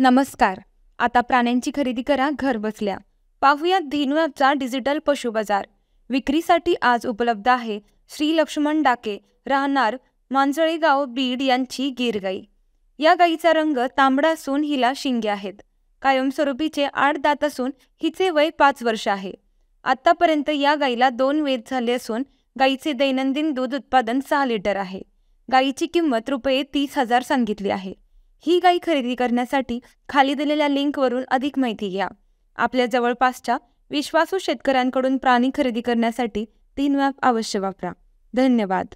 नमस्कार आता प्राण्यांची खरेदी करा घर बसल्या पाहुयात धेनू ॲपचा डिजिटल पशु बाजार विक्रीसाठी आज उपलब्ध आहे श्री लक्ष्मण डाके राहणार मांजळेगाव बीड यांची गाई या गाईचा रंग तांबडा असून हिला शिंगे आहेत कायमस्वरूपीचे आठ दात असून हिचे वय पाच वर्ष आहे आतापर्यंत या गाईला दोन वेध झाले असून गाईचे दैनंदिन दूध उत्पादन सहा लिटर आहे गाईची किंमत रुपये तीस हजार सांगितली आहे ही गाय खरेदी करण्यासाठी खाली दिलेल्या लिंकवरून अधिक माहिती घ्या आपल्या जवळपासच्या विश्वासू शेतकऱ्यांकडून प्राणी खरेदी करण्यासाठी तीन मॅप अवश्य वापरा धन्यवाद